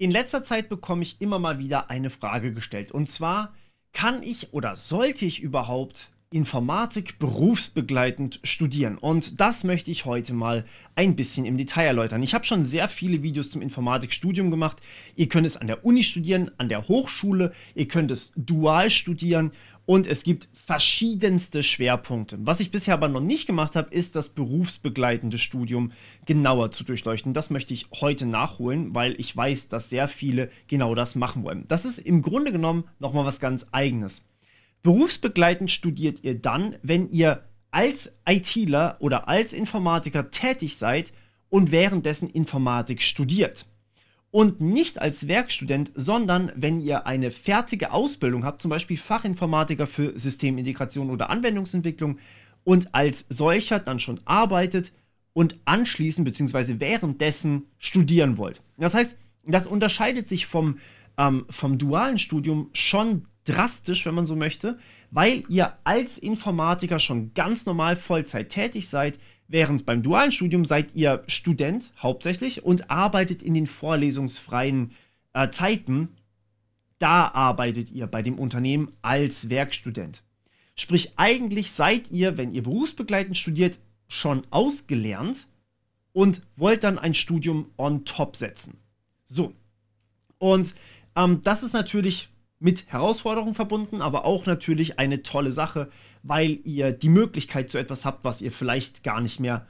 In letzter Zeit bekomme ich immer mal wieder eine Frage gestellt. Und zwar, kann ich oder sollte ich überhaupt Informatik berufsbegleitend studieren? Und das möchte ich heute mal ein bisschen im Detail erläutern. Ich habe schon sehr viele Videos zum Informatikstudium gemacht. Ihr könnt es an der Uni studieren, an der Hochschule, ihr könnt es dual studieren und es gibt verschiedenste Schwerpunkte. Was ich bisher aber noch nicht gemacht habe, ist das berufsbegleitende Studium genauer zu durchleuchten. Das möchte ich heute nachholen, weil ich weiß, dass sehr viele genau das machen wollen. Das ist im Grunde genommen nochmal was ganz eigenes. Berufsbegleitend studiert ihr dann, wenn ihr als ITler oder als Informatiker tätig seid und währenddessen Informatik studiert und nicht als Werkstudent, sondern wenn ihr eine fertige Ausbildung habt, zum Beispiel Fachinformatiker für Systemintegration oder Anwendungsentwicklung und als solcher dann schon arbeitet und anschließend bzw. währenddessen studieren wollt. Das heißt, das unterscheidet sich vom, ähm, vom dualen Studium schon drastisch, wenn man so möchte, weil ihr als Informatiker schon ganz normal Vollzeit tätig seid, Während beim dualen Studium seid ihr Student hauptsächlich und arbeitet in den vorlesungsfreien äh, Zeiten. Da arbeitet ihr bei dem Unternehmen als Werkstudent. Sprich, eigentlich seid ihr, wenn ihr berufsbegleitend studiert, schon ausgelernt und wollt dann ein Studium on top setzen. So. Und ähm, das ist natürlich mit Herausforderungen verbunden, aber auch natürlich eine tolle Sache, weil ihr die Möglichkeit zu etwas habt, was ihr vielleicht gar nicht mehr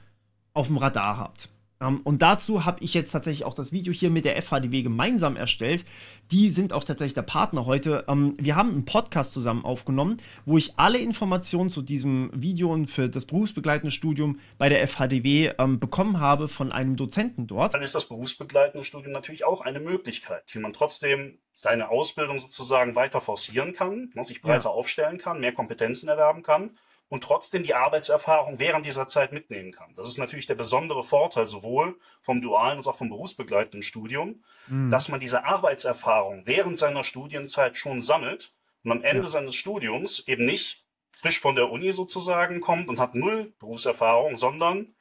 auf dem Radar habt. Um, ähm, und dazu habe ich jetzt tatsächlich auch das Video hier mit der FHDW gemeinsam erstellt. Die sind auch tatsächlich der Partner heute. Um, ähm, wir haben einen Podcast zusammen aufgenommen, wo ich alle Informationen zu diesem Video und für das berufsbegleitende Studium bei der FHDW um, ähm, bekommen habe von einem Dozenten dort. Dann ist das berufsbegleitende Studium natürlich auch eine Möglichkeit, wie man trotzdem seine Ausbildung sozusagen weiter forcieren kann, ne, sich breiter ja. aufstellen kann, mehr Kompetenzen erwerben kann und trotzdem die Arbeitserfahrung während dieser Zeit mitnehmen kann. Das ist natürlich der besondere Vorteil sowohl vom dualen als auch vom berufsbegleitenden Studium, mhm. dass man diese Arbeitserfahrung während seiner Studienzeit schon sammelt und am Ende ja. seines Studiums eben nicht frisch von der Uni sozusagen kommt und hat null Berufserfahrung, sondern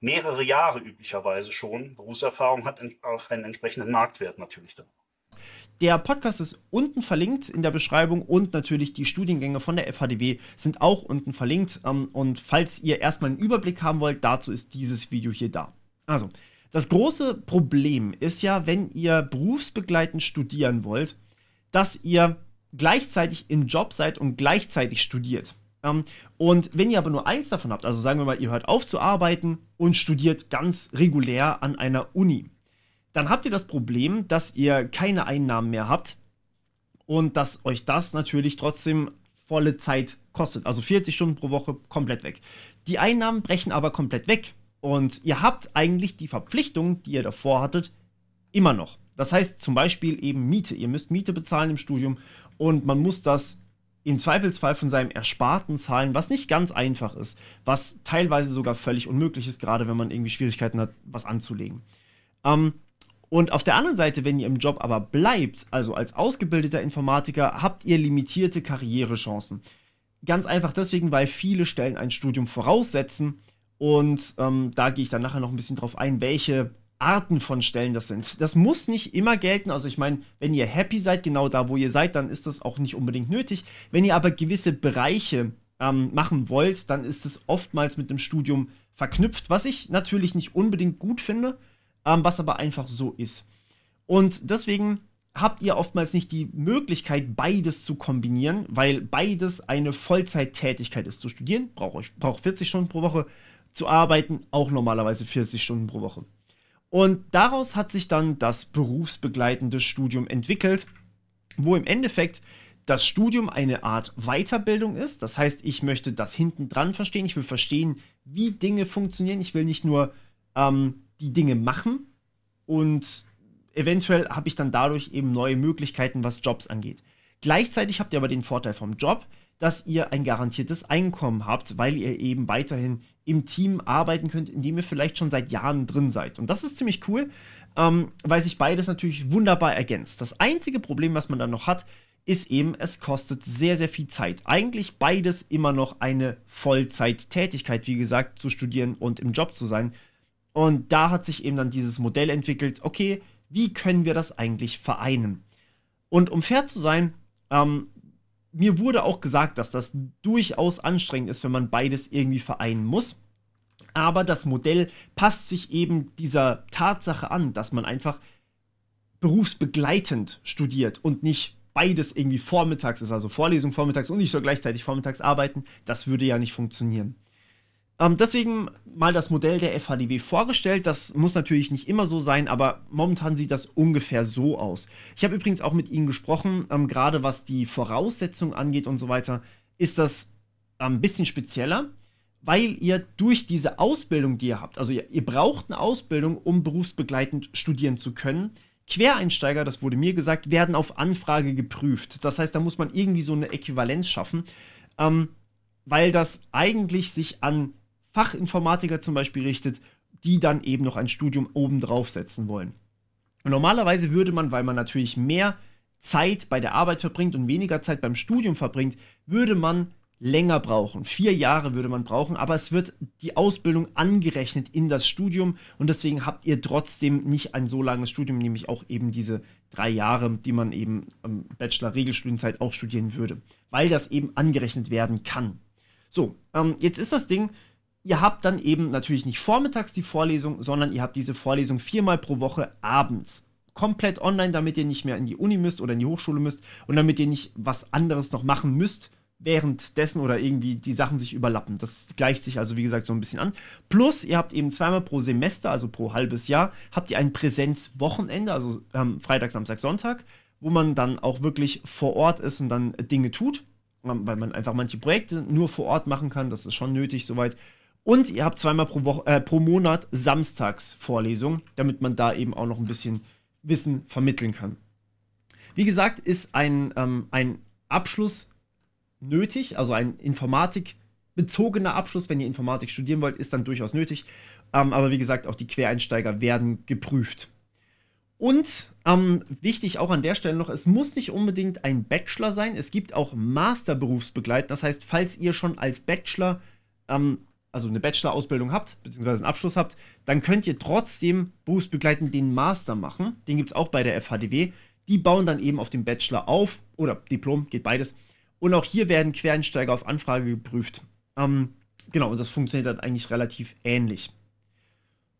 mehrere Jahre üblicherweise schon Berufserfahrung hat auch einen entsprechenden Marktwert natürlich dann. Der Podcast ist unten verlinkt in der Beschreibung und natürlich die Studiengänge von der FHDW sind auch unten verlinkt. Ähm, und falls ihr erstmal einen Überblick haben wollt, dazu ist dieses Video hier da. Also, das große Problem ist ja, wenn ihr berufsbegleitend studieren wollt, dass ihr gleichzeitig im Job seid und gleichzeitig studiert. Ähm, und wenn ihr aber nur eins davon habt, also sagen wir mal, ihr hört auf zu arbeiten und studiert ganz regulär an einer Uni, dann habt ihr das Problem, dass ihr keine Einnahmen mehr habt und dass euch das natürlich trotzdem volle Zeit kostet. Also 40 Stunden pro Woche komplett weg. Die Einnahmen brechen aber komplett weg und ihr habt eigentlich die Verpflichtung, die ihr davor hattet, immer noch. Das heißt zum Beispiel eben Miete. Ihr müsst Miete bezahlen im Studium und man muss das im Zweifelsfall von seinem Ersparten zahlen, was nicht ganz einfach ist, was teilweise sogar völlig unmöglich ist, gerade wenn man irgendwie Schwierigkeiten hat, was anzulegen. Ähm, und auf der anderen Seite, wenn ihr im Job aber bleibt, also als ausgebildeter Informatiker, habt ihr limitierte Karrierechancen. Ganz einfach deswegen, weil viele Stellen ein Studium voraussetzen. Und ähm, da gehe ich dann nachher noch ein bisschen drauf ein, welche Arten von Stellen das sind. Das muss nicht immer gelten. Also ich meine, wenn ihr happy seid, genau da, wo ihr seid, dann ist das auch nicht unbedingt nötig. Wenn ihr aber gewisse Bereiche ähm, machen wollt, dann ist es oftmals mit dem Studium verknüpft, was ich natürlich nicht unbedingt gut finde ähm, was aber einfach so ist. Und deswegen habt ihr oftmals nicht die Möglichkeit, beides zu kombinieren, weil beides eine Vollzeittätigkeit ist. Zu studieren braucht euch braucht 40 Stunden pro Woche, zu arbeiten auch normalerweise 40 Stunden pro Woche. Und daraus hat sich dann das berufsbegleitende Studium entwickelt, wo im Endeffekt das Studium eine Art Weiterbildung ist. Das heißt, ich möchte das hinten dran verstehen. Ich will verstehen, wie Dinge funktionieren. Ich will nicht nur ähm, die Dinge machen und eventuell habe ich dann dadurch eben neue Möglichkeiten, was Jobs angeht. Gleichzeitig habt ihr aber den Vorteil vom Job, dass ihr ein garantiertes Einkommen habt, weil ihr eben weiterhin im Team arbeiten könnt, in dem ihr vielleicht schon seit Jahren drin seid. Und das ist ziemlich cool, ähm, weil sich beides natürlich wunderbar ergänzt. Das einzige Problem, was man dann noch hat, ist eben, es kostet sehr, sehr viel Zeit. Eigentlich beides immer noch eine Vollzeittätigkeit, wie gesagt, zu studieren und im Job zu sein. Und da hat sich eben dann dieses Modell entwickelt, okay, wie können wir das eigentlich vereinen? Und um fair zu sein, ähm, mir wurde auch gesagt, dass das durchaus anstrengend ist, wenn man beides irgendwie vereinen muss. Aber das Modell passt sich eben dieser Tatsache an, dass man einfach berufsbegleitend studiert und nicht beides irgendwie vormittags ist, also Vorlesung vormittags und nicht so gleichzeitig vormittags arbeiten. Das würde ja nicht funktionieren. Ähm, deswegen mal das Modell der FHDW vorgestellt. Das muss natürlich nicht immer so sein, aber momentan sieht das ungefähr so aus. Ich habe übrigens auch mit Ihnen gesprochen, ähm, gerade was die Voraussetzungen angeht und so weiter, ist das ein ähm, bisschen spezieller, weil ihr durch diese Ausbildung, die ihr habt, also ihr, ihr braucht eine Ausbildung, um berufsbegleitend studieren zu können, Quereinsteiger, das wurde mir gesagt, werden auf Anfrage geprüft. Das heißt, da muss man irgendwie so eine Äquivalenz schaffen, ähm, weil das eigentlich sich an Fachinformatiker zum Beispiel richtet, die dann eben noch ein Studium obendrauf setzen wollen. Und normalerweise würde man, weil man natürlich mehr Zeit bei der Arbeit verbringt und weniger Zeit beim Studium verbringt, würde man länger brauchen. Vier Jahre würde man brauchen, aber es wird die Ausbildung angerechnet in das Studium und deswegen habt ihr trotzdem nicht ein so langes Studium, nämlich auch eben diese drei Jahre, die man eben im Bachelor-Regelstudienzeit auch studieren würde, weil das eben angerechnet werden kann. So, ähm, jetzt ist das Ding, ihr habt dann eben natürlich nicht vormittags die Vorlesung, sondern ihr habt diese Vorlesung viermal pro Woche abends. Komplett online, damit ihr nicht mehr in die Uni müsst oder in die Hochschule müsst und damit ihr nicht was anderes noch machen müsst währenddessen oder irgendwie die Sachen sich überlappen. Das gleicht sich also, wie gesagt, so ein bisschen an. Plus, ihr habt eben zweimal pro Semester, also pro halbes Jahr, habt ihr ein Präsenzwochenende, also ähm, Freitag, Samstag, Sonntag, wo man dann auch wirklich vor Ort ist und dann Dinge tut, ähm, weil man einfach manche Projekte nur vor Ort machen kann. Das ist schon nötig soweit. Und ihr habt zweimal pro, Woche, äh, pro Monat samstags Vorlesungen, damit man da eben auch noch ein bisschen Wissen vermitteln kann. Wie gesagt, ist ein, ähm, ein Abschluss nötig, also ein informatikbezogener Abschluss, wenn ihr Informatik studieren wollt, ist dann durchaus nötig. Ähm, aber wie gesagt, auch die Quereinsteiger werden geprüft. Und ähm, wichtig auch an der Stelle noch, es muss nicht unbedingt ein Bachelor sein. Es gibt auch Masterberufsbegleitend. Das heißt, falls ihr schon als Bachelor ähm, also eine Bachelor-Ausbildung habt, beziehungsweise einen Abschluss habt, dann könnt ihr trotzdem berufsbegleitend den Master machen. Den gibt es auch bei der FHDW. Die bauen dann eben auf dem Bachelor auf oder Diplom, geht beides. Und auch hier werden Quereinsteiger auf Anfrage geprüft. Ähm, genau, und das funktioniert dann eigentlich relativ ähnlich.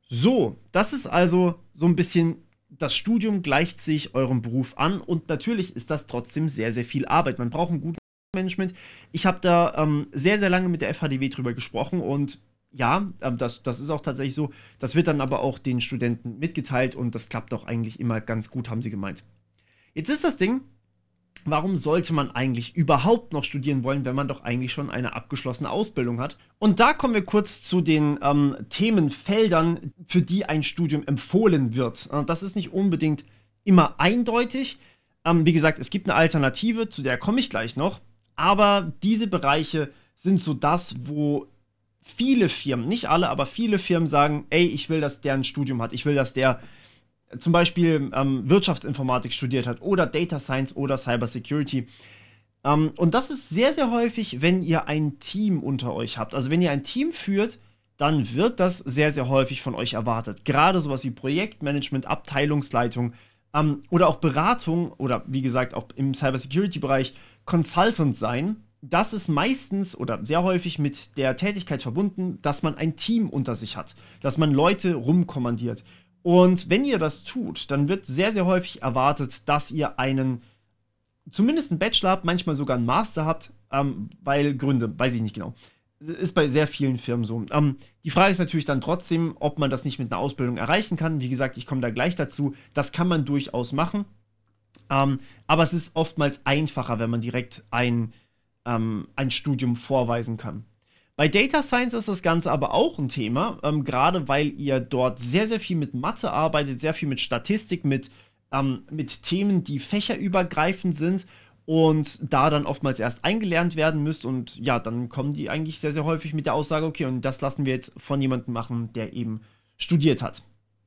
So, das ist also so ein bisschen, das Studium gleicht sich eurem Beruf an und natürlich ist das trotzdem sehr, sehr viel Arbeit. Man braucht einen guten Management. Ich habe da ähm, sehr, sehr lange mit der FHDW drüber gesprochen und ja, ähm, das, das ist auch tatsächlich so. Das wird dann aber auch den Studenten mitgeteilt und das klappt auch eigentlich immer ganz gut, haben sie gemeint. Jetzt ist das Ding, warum sollte man eigentlich überhaupt noch studieren wollen, wenn man doch eigentlich schon eine abgeschlossene Ausbildung hat? Und da kommen wir kurz zu den ähm, Themenfeldern, für die ein Studium empfohlen wird. Äh, das ist nicht unbedingt immer eindeutig. Ähm, wie gesagt, es gibt eine Alternative, zu der komme ich gleich noch. Aber diese Bereiche sind so das, wo viele Firmen, nicht alle, aber viele Firmen sagen, ey, ich will, dass der ein Studium hat, ich will, dass der zum Beispiel ähm, Wirtschaftsinformatik studiert hat oder Data Science oder Cybersecurity. Ähm, und das ist sehr, sehr häufig, wenn ihr ein Team unter euch habt. Also wenn ihr ein Team führt, dann wird das sehr, sehr häufig von euch erwartet. Gerade sowas wie Projektmanagement, Abteilungsleitung, ähm, oder auch Beratung oder wie gesagt auch im Cybersecurity-Bereich Consultant sein. Das ist meistens oder sehr häufig mit der Tätigkeit verbunden, dass man ein Team unter sich hat, dass man Leute rumkommandiert. Und wenn ihr das tut, dann wird sehr, sehr häufig erwartet, dass ihr einen, zumindest einen Bachelor habt, manchmal sogar einen Master habt, ähm, weil Gründe, weiß ich nicht genau ist bei sehr vielen Firmen so. Ähm, die Frage ist natürlich dann trotzdem, ob man das nicht mit einer Ausbildung erreichen kann. Wie gesagt, ich komme da gleich dazu. Das kann man durchaus machen. Ähm, aber es ist oftmals einfacher, wenn man direkt ein, ähm, ein Studium vorweisen kann. Bei Data Science ist das Ganze aber auch ein Thema, ähm, gerade weil ihr dort sehr, sehr viel mit Mathe arbeitet, sehr viel mit Statistik, mit, ähm, mit Themen, die fächerübergreifend sind und da dann oftmals erst eingelernt werden müsst und ja, dann kommen die eigentlich sehr, sehr häufig mit der Aussage, okay, und das lassen wir jetzt von jemandem machen, der eben studiert hat.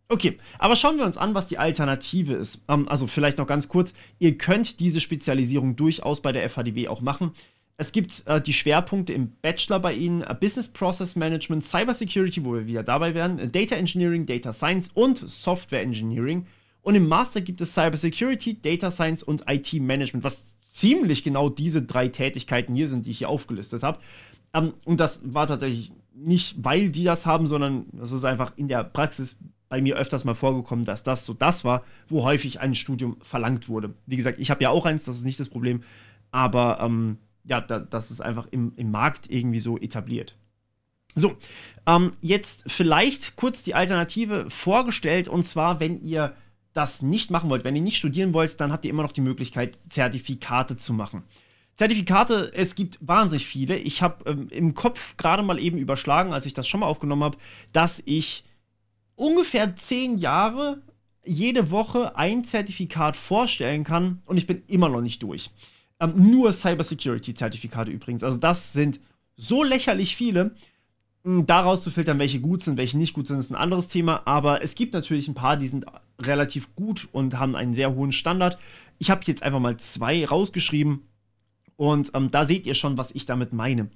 Okay, aber schauen wir uns an, was die Alternative ist. Ähm, also vielleicht noch ganz kurz, ihr könnt diese Spezialisierung durchaus bei der FHDW auch machen. Es gibt äh, die Schwerpunkte im Bachelor bei Ihnen, äh, Business Process Management, Cybersecurity, wo wir wieder dabei werden, äh, Data Engineering, Data Science und Software Engineering. Und im Master gibt es Cybersecurity, Data Science und IT Management, was ziemlich genau diese drei Tätigkeiten hier sind, die ich hier aufgelistet habe. Ähm, und das war tatsächlich nicht, weil die das haben, sondern das ist einfach in der Praxis bei mir öfters mal vorgekommen, dass das so das war, wo häufig ein Studium verlangt wurde. Wie gesagt, ich habe ja auch eins, das ist nicht das Problem, aber ähm, ja, da, das ist einfach im, im Markt irgendwie so etabliert. So, ähm, jetzt vielleicht kurz die Alternative vorgestellt und zwar, wenn ihr das nicht machen wollt, wenn ihr nicht studieren wollt, dann habt ihr immer noch die Möglichkeit, Zertifikate zu machen. Zertifikate, es gibt wahnsinnig viele. Ich habe ähm, im Kopf gerade mal eben überschlagen, als ich das schon mal aufgenommen habe, dass ich ungefähr zehn Jahre jede Woche ein Zertifikat vorstellen kann und ich bin immer noch nicht durch. Ähm, nur Cybersecurity-Zertifikate übrigens. Also das sind so lächerlich viele. Hm, Daraus zu filtern, welche gut sind, welche nicht gut sind, ist ein anderes Thema. Aber es gibt natürlich ein paar, die sind relativ gut und haben einen sehr hohen Standard. Ich habe jetzt einfach mal zwei rausgeschrieben und ähm, da seht ihr schon, was ich damit meine.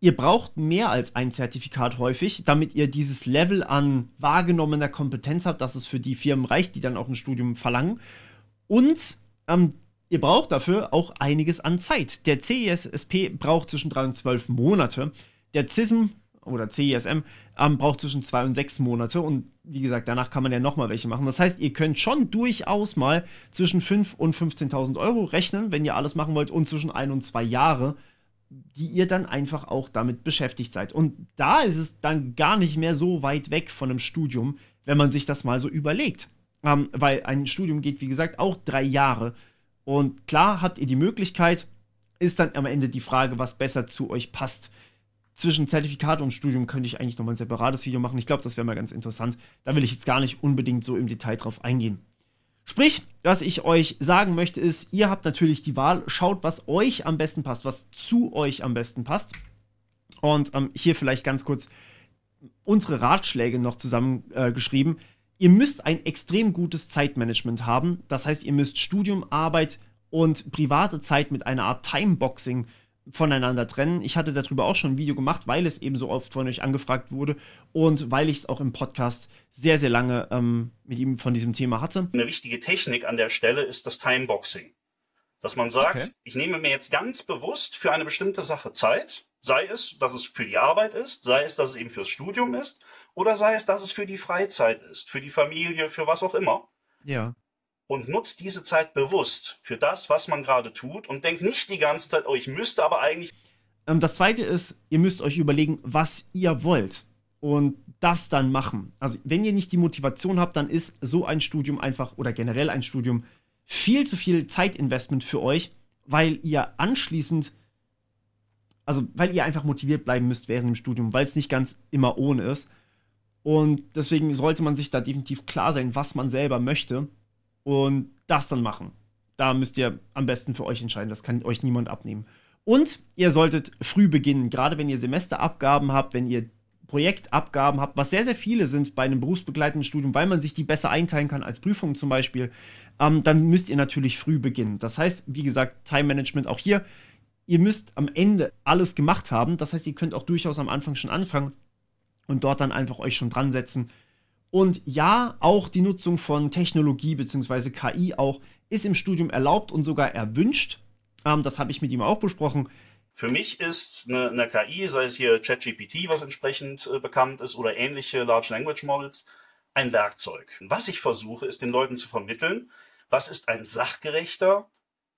Ihr braucht mehr als ein Zertifikat häufig, damit ihr dieses Level an wahrgenommener Kompetenz habt, dass es für die Firmen reicht, die dann auch ein Studium verlangen. Und ähm, ihr braucht dafür auch einiges an Zeit. Der CESSP braucht zwischen drei und zwölf Monate. Der CISM oder CISM e ähm, braucht zwischen zwei und sechs Monate. Und wie gesagt, danach kann man ja nochmal welche machen. Das heißt, ihr könnt schon durchaus mal zwischen 5.000 und 15.000 Euro rechnen, wenn ihr alles machen wollt, und zwischen ein und zwei Jahre, die ihr dann einfach auch damit beschäftigt seid. Und da ist es dann gar nicht mehr so weit weg von einem Studium, wenn man sich das mal so überlegt. Ähm, weil ein Studium geht, wie gesagt, auch drei Jahre. Und klar habt ihr die Möglichkeit, ist dann am Ende die Frage, was besser zu euch passt zwischen Zertifikat und Studium könnte ich eigentlich nochmal ein separates Video machen. Ich glaube, das wäre mal ganz interessant. Da will ich jetzt gar nicht unbedingt so im Detail drauf eingehen. Sprich, was ich euch sagen möchte, ist, ihr habt natürlich die Wahl, schaut, was euch am besten passt, was zu euch am besten passt. Und ähm, hier vielleicht ganz kurz unsere Ratschläge noch zusammengeschrieben. Äh, ihr müsst ein extrem gutes Zeitmanagement haben. Das heißt, ihr müsst Studium, Arbeit und private Zeit mit einer Art Timeboxing voneinander trennen. Ich hatte darüber auch schon ein Video gemacht, weil es eben so oft von euch angefragt wurde und weil ich es auch im Podcast sehr, sehr lange ähm, mit ihm von diesem Thema hatte. Eine wichtige Technik an der Stelle ist das Timeboxing. Dass man sagt, okay. ich nehme mir jetzt ganz bewusst für eine bestimmte Sache Zeit, sei es, dass es für die Arbeit ist, sei es, dass es eben fürs Studium ist oder sei es, dass es für die Freizeit ist, für die Familie, für was auch immer. Ja und nutzt diese Zeit bewusst für das, was man gerade tut und denkt nicht die ganze Zeit, oh, ich müsste aber eigentlich. Ähm, das zweite ist, ihr müsst euch überlegen, was ihr wollt und das dann machen. Also, wenn ihr nicht die Motivation habt, dann ist so ein Studium einfach oder generell ein Studium viel zu viel Zeitinvestment für euch, weil ihr anschließend, also weil ihr einfach motiviert bleiben müsst während dem Studium, weil es nicht ganz immer ohne ist. Und deswegen sollte man sich da definitiv klar sein, was man selber möchte und das dann machen. Da müsst ihr am besten für euch entscheiden, das kann euch niemand abnehmen. Und ihr solltet früh beginnen, gerade wenn ihr Semesterabgaben habt, wenn ihr Projektabgaben habt, was sehr, sehr viele sind bei einem berufsbegleitenden Studium, weil man sich die besser einteilen kann als Prüfungen zum Beispiel, ähm, dann müsst ihr natürlich früh beginnen. Das heißt, wie gesagt, Time Management auch hier. Ihr müsst am Ende alles gemacht haben. Das heißt, ihr könnt auch durchaus am Anfang schon anfangen und dort dann einfach euch schon dran setzen, und ja, auch die Nutzung von Technologie bzw. KI auch ist im Studium erlaubt und sogar erwünscht. Ähm, das habe ich mit ihm auch besprochen. Für mich ist eine, eine KI, sei es hier ChatGPT, was entsprechend äh, bekannt ist, oder ähnliche Large Language Models, ein Werkzeug. Was ich versuche, ist den Leuten zu vermitteln, was ist ein sachgerechter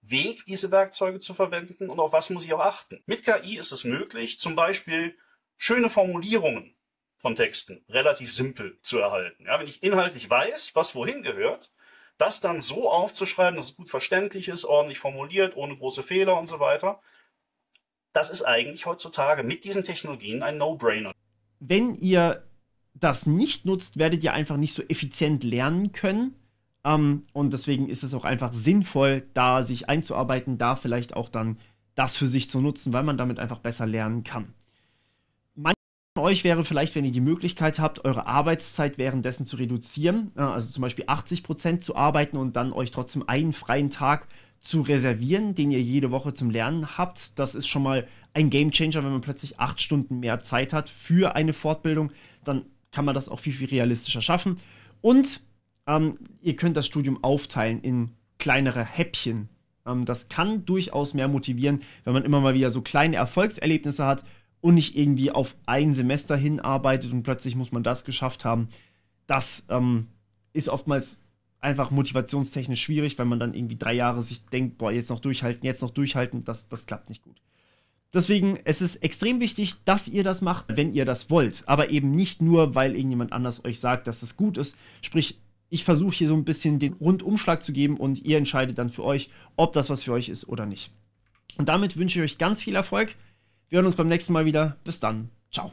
Weg, diese Werkzeuge zu verwenden und auf was muss ich auch achten. Mit KI ist es möglich, zum Beispiel schöne Formulierungen von Texten relativ simpel zu erhalten. Ja, wenn ich inhaltlich weiß, was wohin gehört, das dann so aufzuschreiben, dass es gut verständlich ist, ordentlich formuliert, ohne große Fehler und so weiter, das ist eigentlich heutzutage mit diesen Technologien ein No-Brainer. Wenn ihr das nicht nutzt, werdet ihr einfach nicht so effizient lernen können. Ähm, und deswegen ist es auch einfach sinnvoll, da sich einzuarbeiten, da vielleicht auch dann das für sich zu nutzen, weil man damit einfach besser lernen kann euch wäre vielleicht, wenn ihr die Möglichkeit habt, eure Arbeitszeit währenddessen zu reduzieren, also zum Beispiel 80% Prozent zu arbeiten und dann euch trotzdem einen freien Tag zu reservieren, den ihr jede Woche zum Lernen habt. Das ist schon mal ein Game Changer, wenn man plötzlich acht Stunden mehr Zeit hat für eine Fortbildung, dann kann man das auch viel, viel realistischer schaffen. Und ähm, ihr könnt das Studium aufteilen in kleinere Häppchen. Ähm, das kann durchaus mehr motivieren, wenn man immer mal wieder so kleine Erfolgserlebnisse hat und nicht irgendwie auf ein Semester hinarbeitet und plötzlich muss man das geschafft haben. Das ähm, ist oftmals einfach motivationstechnisch schwierig, weil man dann irgendwie drei Jahre sich denkt, boah, jetzt noch durchhalten, jetzt noch durchhalten, das, das klappt nicht gut. Deswegen, es ist extrem wichtig, dass ihr das macht, wenn ihr das wollt. Aber eben nicht nur, weil irgendjemand anders euch sagt, dass es gut ist. Sprich, ich versuche hier so ein bisschen den Rundumschlag zu geben und ihr entscheidet dann für euch, ob das was für euch ist oder nicht. Und damit wünsche ich euch ganz viel Erfolg. Wir hören uns beim nächsten Mal wieder. Bis dann. Ciao.